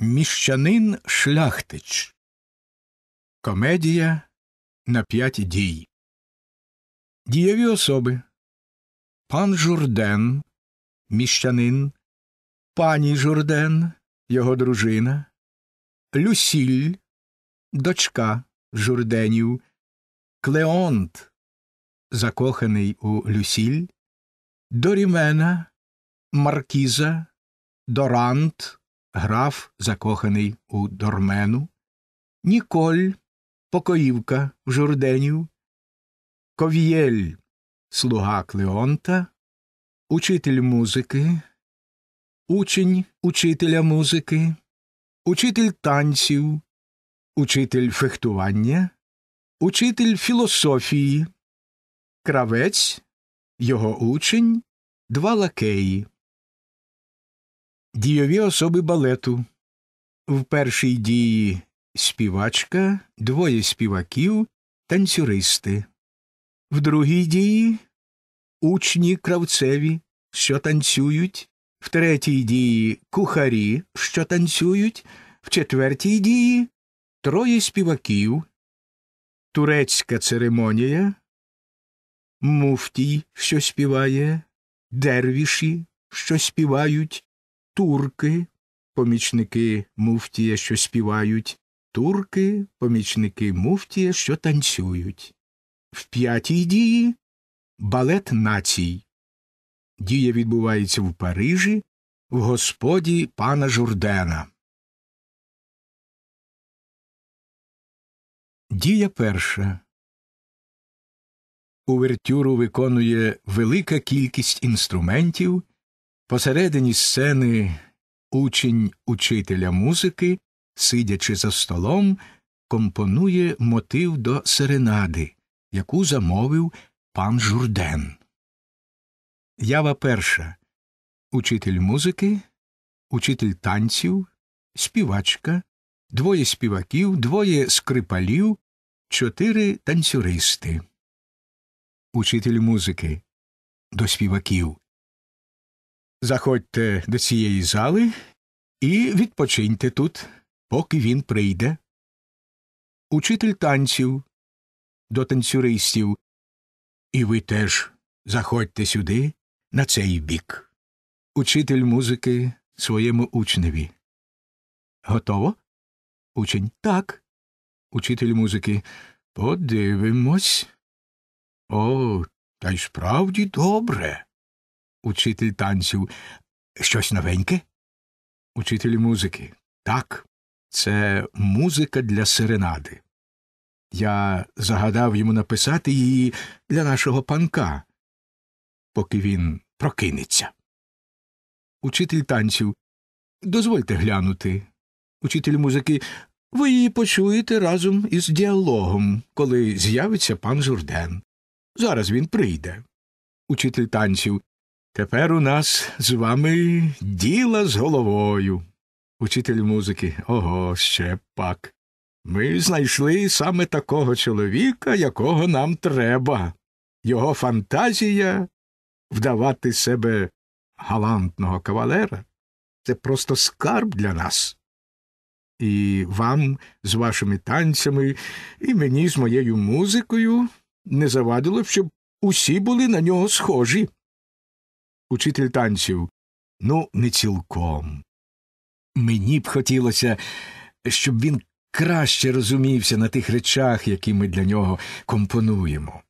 Міщанин Шляхтич Комедія на п'ять дій. Дієві особи Пан Журден, міщанин, пані Журден, його дружина, Люсіль, дочка Журденів, Клеонт, закоханий у Люсіль, Дорімена, Маркіза, Дорант граф, закоханий у Дормену, Ніколь, покоївка Журденів, Ков'єль, слуга Клеонта, учитель музики, учень учителя музики, учитель танців, учитель фехтування, учитель філософії, кравець, його учень, два лакеї. Дійові особи балету. В першій дії співачка, двоє співаків, танцюристи. В другій дії учні кравцеві, що танцюють, в третій дії кухарі, що танцюють, в четвертій дії троє співаків, турецька церемонія, муфтій, що співає, дервіші, що співають турки, помічники муфтія, що співають, турки, помічники муфтія, що танцюють. В п'ятій дії балет націй. Дія відбувається в Парижі, в господі пана Журдена. Дія перша. Увертюру виконує велика кількість інструментів. Посередині сцени учень учителя музики, сидячи за столом, компонує мотив до серенади, яку замовив пан Журден. Ява перша учитель музики, учитель танців, співачка, двоє співаків, двоє скрипалів, чотири танцюристи. Учитель музики. До співаків. Заходьте до цієї зали і відпочиньте тут, поки він прийде. Учитель танців до танцюристів. І ви теж заходьте сюди, на цей бік. Учитель музики своєму учневі. Готово? Учень. Так. Учитель музики. Подивимось. О, та й справді добре учитель танців. Щось новеньке? Учитель музики. Так, це музика для серенади. Я загадав йому написати її для нашого панка, поки він прокинеться. Учитель танців. Дозвольте глянути. Учитель музики. Ви її почуєте разом із діалогом, коли з'явиться пан Журден. Зараз він прийде. Учитель танців. Тепер у нас з вами діла з головою. Учитель музики. Ого, ще пак. Ми знайшли саме такого чоловіка, якого нам треба. Його фантазія вдавати себе галантного кавалера. Це просто скарб для нас. І вам з вашими танцями, і мені з моєю музикою не завадило щоб усі були на нього схожі. Учитель танців. Ну, не цілком. Мені б хотілося, щоб він краще розумівся на тих речах, які ми для нього компонуємо.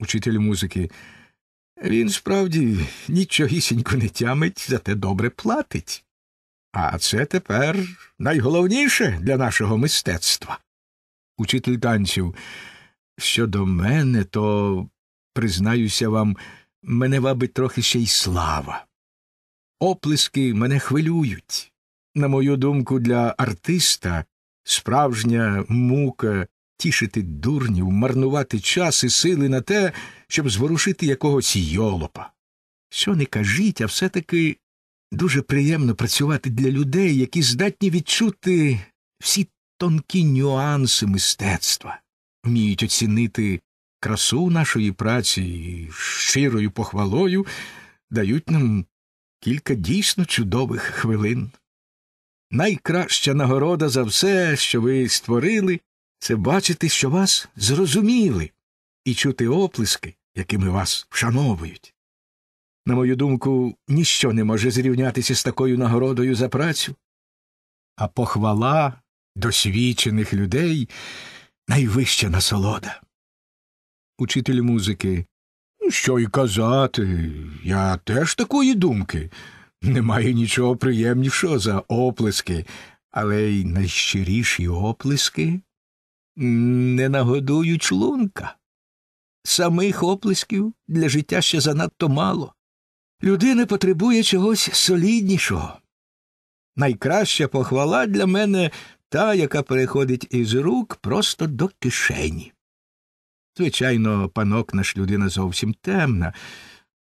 Учитель музики. Він справді нічогісінько не тямить, зате добре платить. А це тепер найголовніше для нашого мистецтва. Учитель танців. Щодо мене, то признаюся вам мене вабить трохи ще й слава. Оплески мене хвилюють. На мою думку, для артиста справжня мука тішити дурнів, марнувати час і сили на те, щоб зворушити якогось йолопа. Що не кажіть, а все таки дуже приємно працювати для людей, які здатні відчути всі тонкі нюанси мистецтва, вміють оцінити красу нашої праці і щирою похвалою дають нам кілька дійсно чудових хвилин. Найкраща нагорода за все, що ви створили, це бачити, що вас зрозуміли, і чути оплески, якими вас вшановують. На мою думку, ніщо не може зрівнятися з такою нагородою за працю, а похвала досвідчених людей найвища насолода учитель музики. «Ну, що й казати, я теж такої думки. Немає нічого приємнішого за оплески, але й найщиріші оплески не нагодують шлунка. Самих оплесків для життя ще занадто мало. Людина потребує чогось соліднішого. Найкраща похвала для мене та, яка переходить із рук просто до кишені. Звичайно, панок наш людина зовсім темна,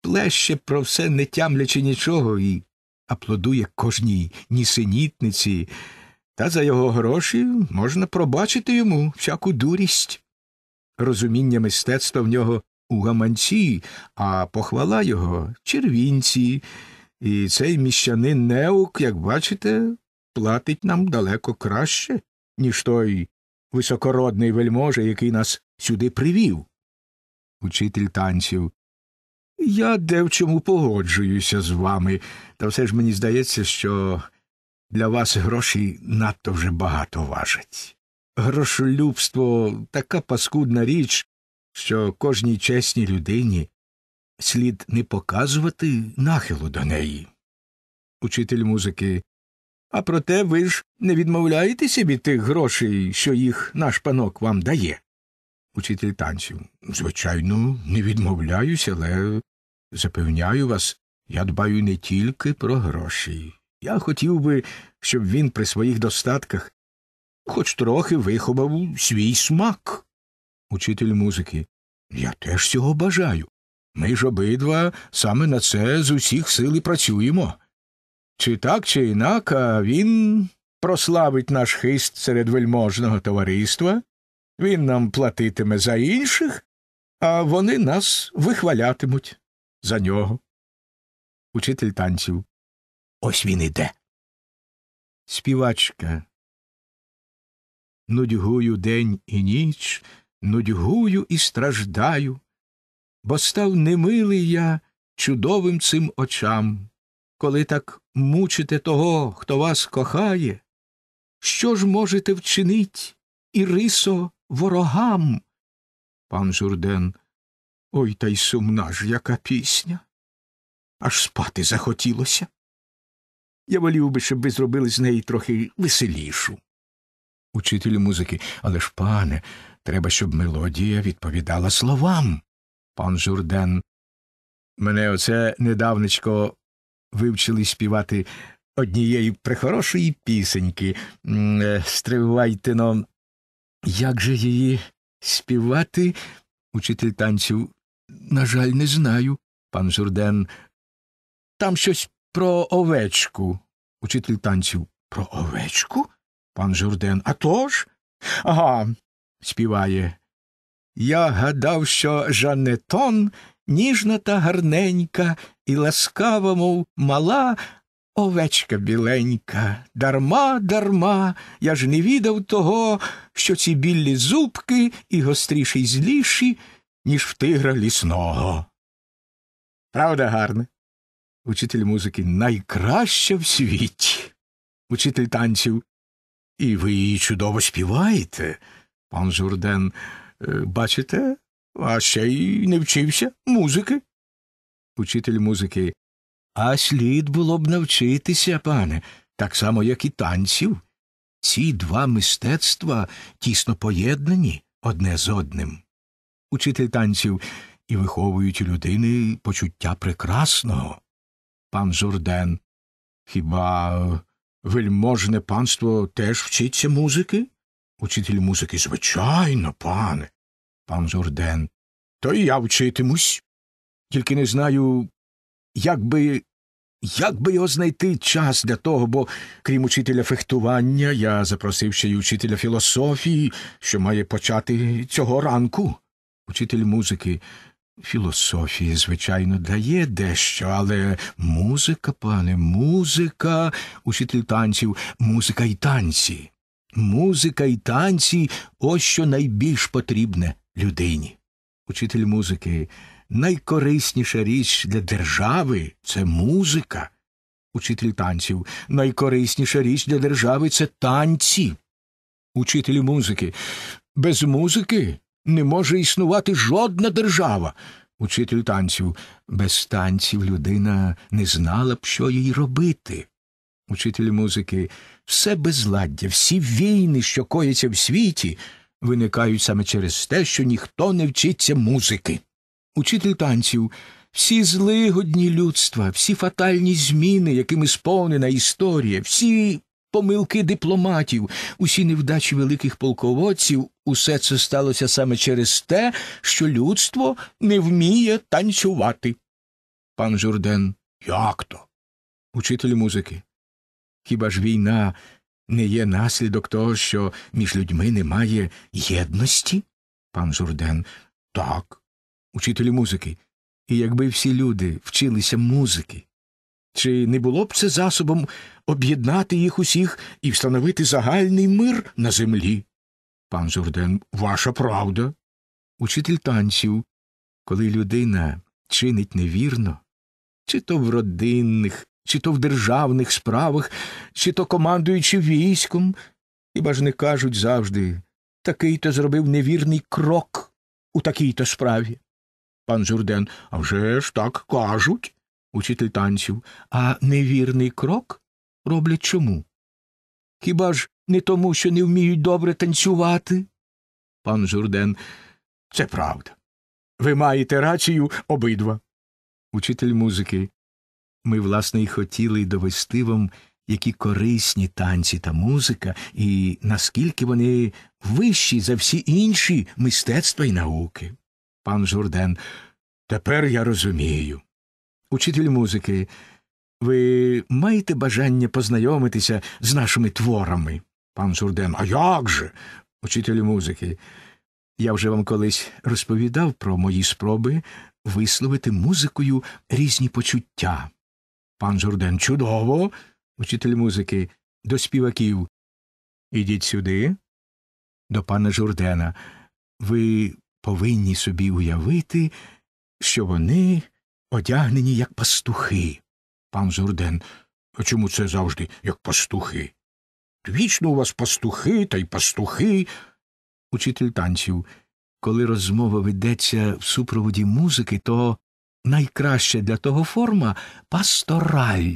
плеще про все не тямлячи нічого і аплодує кожній нісенітниці, та за його гроші можна пробачити йому всяку дурість. Розуміння мистецтва в нього у гаманці, а похвала його червінці, і цей міщанин неук, як бачите, платить нам далеко краще, ніж той високородний вельможа, який нас сюди привів. Учитель танців. Я девчому погоджуюся з вами, та все ж мені здається, що для вас гроші надто вже багато важать. Грошолюбство така паскудна річ, що кожній чесній людині слід не показувати нахилу до неї. Учитель музики. А проте ви ж не відмовляєте собі тих грошей, що їх наш панок вам дає учитель танців. Звичайно, не відмовляюся, але запевняю вас, я дбаю не тільки про гроші. Я хотів би, щоб він при своїх достатках хоч трохи виховав свій смак. Учитель музики. Я теж цього бажаю. Ми ж обидва саме на це з усіх сил і працюємо. Чи так, чи інак, а він прославить наш хист серед вельможного товариства він нам платитиме за інших, а вони нас вихвалятимуть за нього. Учитель танців. Ось він іде. Співачка. Нудьгую день і ніч, нудьгую і страждаю, бо став немилий я чудовим цим очам. Коли так мучите того, хто вас кохає, що ж можете вчинить, Ірисо, ворогам. Пан Журден. Ой та й сумна ж, яка пісня. Аж спати захотілося. Я волів би, щоб ви зробили з неї трохи веселішу. Учитель музики, але ж, пане, треба, щоб мелодія відповідала словам. Пан Журден. Мене оце недавнечко вивчили співати однієї прихорошої пісеньки. Е, Стривайте но як же її співати, учитель танців, на жаль, не знаю, пан Журден. Там щось про овечку. Учитель танців. Про овечку? Пан Журден. «А тож?» Ага. співає. Я гадав, що Жанетон ніжна та гарненька і ласкава, мов мала, Овечка біленька, дарма, дарма, я ж не відав того, що ці білі зубки і гостріші й зліші, ніж в тигра лісного. Правда, гарне? Учитель музики найкраща в світі. Учитель танців. І ви її чудово співаєте. Пан Журден, е, бачите, а ще й не вчився музики. Учитель музики. А слід було б навчитися, пане, так само, як і танців. Ці два мистецтва тісно поєднані одне з одним. Учитель танців і виховують у людини почуття прекрасного. Пан Журден. Хіба вельможне панство теж вчиться музики? Учитель музики, звичайно, пане. Пан Журден. То й я вчитимусь. Тільки не знаю, як би його знайти час для того, бо, крім учителя фехтування, я запросив ще й учителя філософії, що має почати цього ранку. Учитель музики філософії, звичайно, дає дещо, але музика, пане, музика, учитель танців, музика і танці. Музика і танці ось що найбільш потрібне людині. Учитель музики найкорисніша річ для держави це музика. Учителю танців, найкорисніша річ для держави це танці. Учителю музики. Без музики не може існувати жодна держава. Учителю танців. Без танців людина не знала б, що їй робити. Учителю музики. Все безладдя, всі війни, що кояться в світі, виникають саме через те, що ніхто не вчиться музики учитель танців, всі злигодні людства, всі фатальні зміни, якими сповнена історія, всі помилки дипломатів, усі невдачі великих полководців, усе це сталося саме через те, що людство не вміє танцювати. Пан Журден. Як то? Учитель музики. Хіба ж війна не є наслідок того, що між людьми немає єдності? Пан Журден. Так учителю музики, і якби всі люди вчилися музики, чи не було б це засобом об'єднати їх усіх і встановити загальний мир на землі? Пан Журден, ваша правда. Учитель танців, коли людина чинить невірно, чи то в родинних, чи то в державних справах, чи то командуючи військом, хіба ж не кажуть завжди такий то зробив невірний крок у такій то справі пан Журден. А вже ж так кажуть, учитель танців. А невірний крок роблять чому? Хіба ж не тому, що не вміють добре танцювати? Пан Журден. Це правда. Ви маєте рацію обидва. Учитель музики. Ми, власне, і хотіли довести вам, які корисні танці та музика, і наскільки вони вищі за всі інші мистецтва і науки пан Журден. Тепер я розумію. Учитель музики, ви маєте бажання познайомитися з нашими творами? Пан Журден. А як же? Учитель музики. Я вже вам колись розповідав про мої спроби висловити музикою різні почуття. Пан Журден чудово, учитель музики, до співаків. Ідіть сюди, до пана Журдена. Ви повинні собі уявити, що вони одягнені як пастухи. Пан Журден, а чому це завжди як пастухи? Вічно у вас пастухи та й пастухи. Учитель танців. Коли розмова ведеться в супроводі музики, то найкраща для того форма пастораль.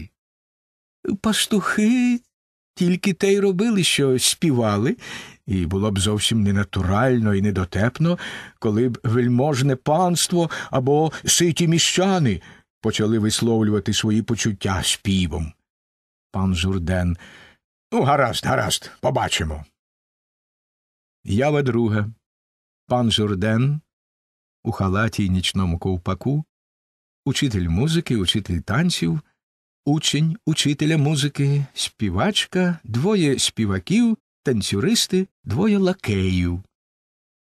Пастухи тільки те й робили, що співали, і було б зовсім ненатурально і недотепно, коли б вельможне панство або ситі міщани почали висловлювати свої почуття співом. Пан Журден. Ну, гаразд, гаразд, побачимо. Ява друга. Пан Журден у халаті й нічному ковпаку, учитель музики, учитель танців учень, учителя музики, співачка, двоє співаків, танцюристи, двоє лакеїв.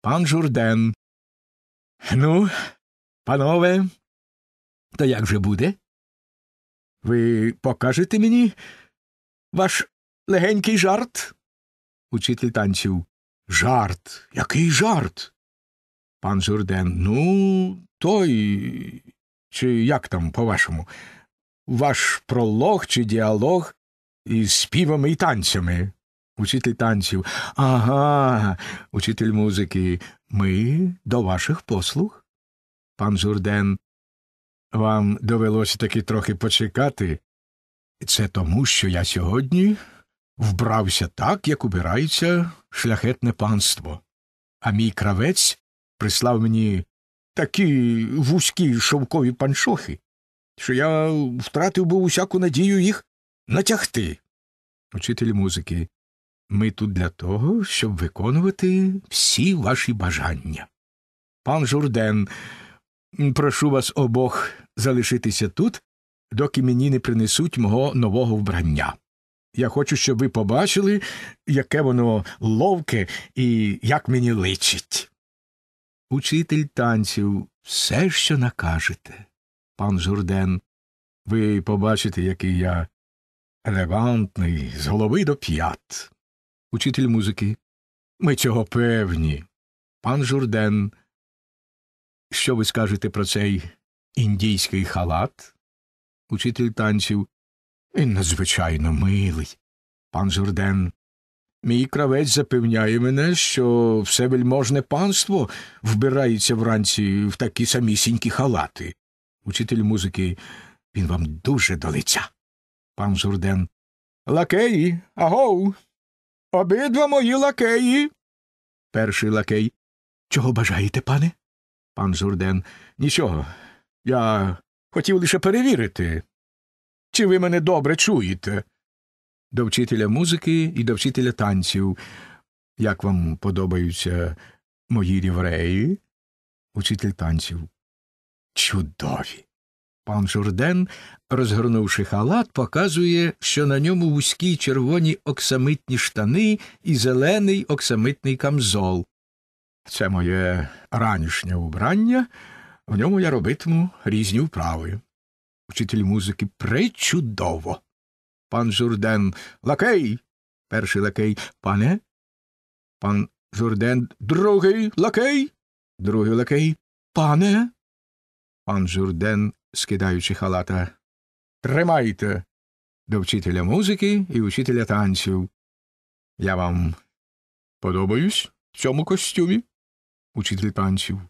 Пан Журден. Ну, панове, то як же буде? Ви покажете мені ваш легенький жарт? Учитель танців. Жарт. Який жарт? Пан Журден. Ну, той. Чи як там, по вашому? ваш пролог чи діалог із співами і танцями. Учитель танців. Ага, учитель музики. Ми до ваших послуг. Пан Журден. Вам довелося таки трохи почекати. Це тому, що я сьогодні вбрався так, як убирається шляхетне панство, а мій кравець прислав мені такі вузькі шовкові паншохи, що я втратив би усяку надію їх натягти. Учитель музики, ми тут для того, щоб виконувати всі ваші бажання. Пан Журден, прошу вас обох залишитися тут, доки мені не принесуть мого нового вбрання. Я хочу, щоб ви побачили, яке воно ловке і як мені личить. Учитель танців все, що накажете пан Журден. Ви побачите, який я елегантний, з голови до п'ят. Учитель музики. Ми цього певні. Пан Журден. Що ви скажете про цей індійський халат? Учитель танців. Він надзвичайно милий. Пан Журден. Мій кравець запевняє мене, що все вельможне панство вбирається вранці в такі самісінькі халати учитель музики, він вам дуже до лиця. Пан Журден. Лакеї, агов. Обидва мої лакеї. Перший лакей. Чого бажаєте, пане? Пан Журден. Нічого. Я хотів лише перевірити. Чи ви мене добре чуєте? До вчителя музики і до вчителя танців. Як вам подобаються мої рівреї? Учитель танців. Чудові. Пан Журден, розгорнувши халат, показує, що на ньому вузькі червоні оксамитні штани і зелений оксамитний камзол. Це моє ранішнє убрання, в ньому я робитиму різні вправи. Вчитель музики причудово. Пан Журден лакей. Перший лакей пане. Пан Журден другий лакей. Другий лакей пане. Пан Журден, скидаючи халата. Тримайте до вчителя музики і вчителя танців. Я вам подобаюсь в цьому костюмі? Учитель танців.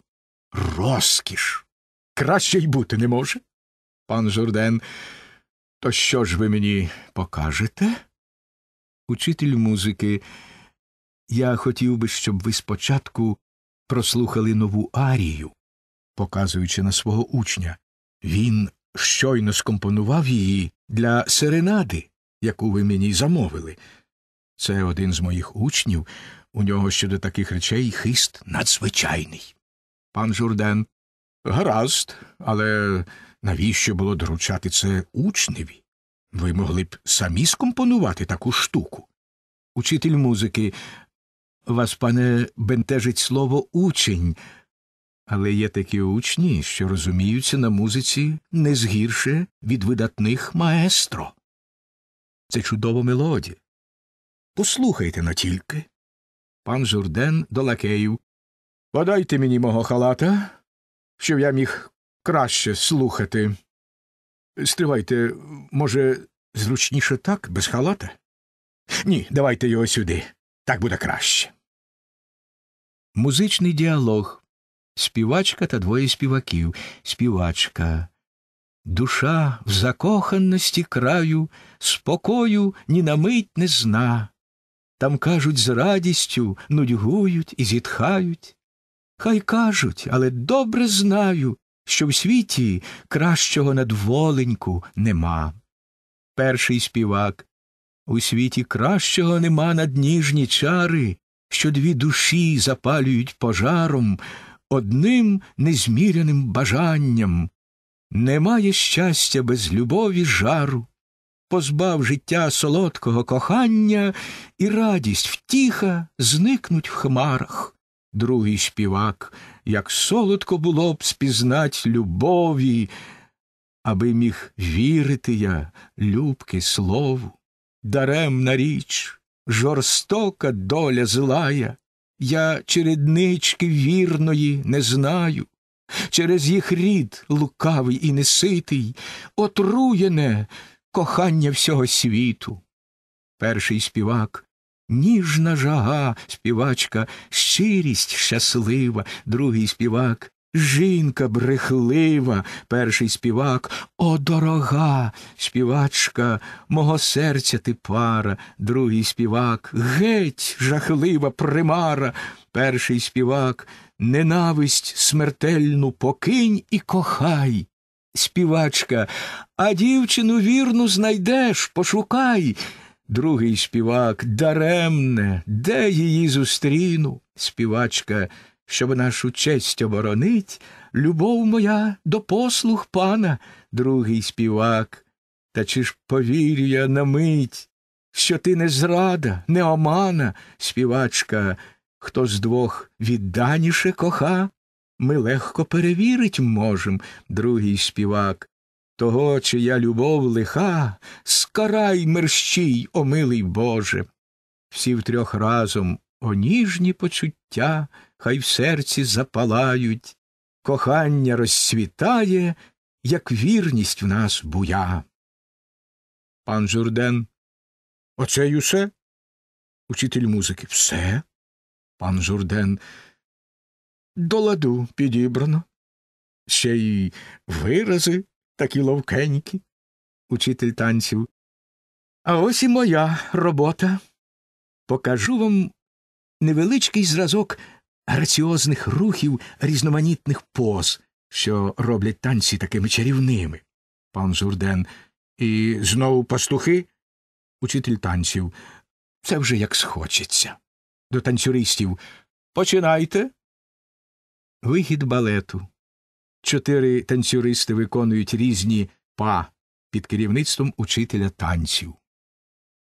Розкіш. Краще й бути не може. Пан Журден. То що ж ви мені покажете? Учитель музики. Я хотів би, щоб ви спочатку прослухали нову арію, показуючи на свого учня. Він щойно скомпонував її для серенади, яку ви мені замовили. Це один з моїх учнів, у нього щодо таких речей хист надзвичайний. Пан Журден. Гаразд, але навіщо було доручати це учневі? Ви могли б самі скомпонувати таку штуку. Учитель музики, вас, пане, бентежить слово учень. Але є такі учні, що розуміються на музиці не згірше від видатних маестро. Це чудова мелодія. Послухайте на тільки. Пан Журден до лакеїв. Подайте мені мого халата, щоб я міг краще слухати. Стривайте, може, зручніше так, без халата? Ні, давайте його сюди. Так буде краще. Музичний діалог співачка та двоє співаків, співачка. Душа в закоханості краю, спокою ні на мить не зна. Там, кажуть, з радістю нудьгують і зітхають. Хай кажуть, але добре знаю, що в світі кращого надволеньку нема. Перший співак у світі кращого нема над ніжні чари, що дві душі запалюють пожаром, одним незміряним бажанням. Немає щастя без любові жару, позбав життя солодкого кохання, і радість втіха зникнуть в хмарах. Другий співак, як солодко було б спізнать любові, аби міг вірити я, любки слову, даремна річ, жорстока доля злая, я череднички вірної не знаю, через їх рід лукавий і неситий, отруєне кохання всього світу. Перший співак ніжна жага, співачка, щирість щаслива, другий співак Жінка брехлива, перший співак, о, дорога співачка, мого серця ти пара, другий співак, геть, жахлива примара, перший співак, ненависть смертельну покинь і кохай. Співачка, а дівчину вірну знайдеш, пошукай. Другий співак, даремне, де її зустріну, співачка щоб нашу честь оборонить, любов моя до послуг пана, другий співак. Та чи ж повірю я на мить, що ти не зрада, не омана, співачка, хто з двох відданіше коха? Ми легко перевірить можем, другий співак. Того, чия любов лиха, скарай мерщій, омилий Боже. Всі втрьох разом о ніжні почуття хай в серці запалають, кохання розцвітає, як вірність в нас буя. Пан Журден. Оце й усе? Учитель музики. Все? Пан Журден. До ладу підібрано. Ще й вирази такі ловкенькі. Учитель танців. А ось і моя робота. Покажу вам невеличкий зразок граціозних рухів різноманітних поз, що роблять танці такими чарівними. Пан Журден. І знову пастухи? Учитель танців. Це вже як схочеться. До танцюристів. Починайте. Вихід балету. Чотири танцюристи виконують різні па під керівництвом учителя танців.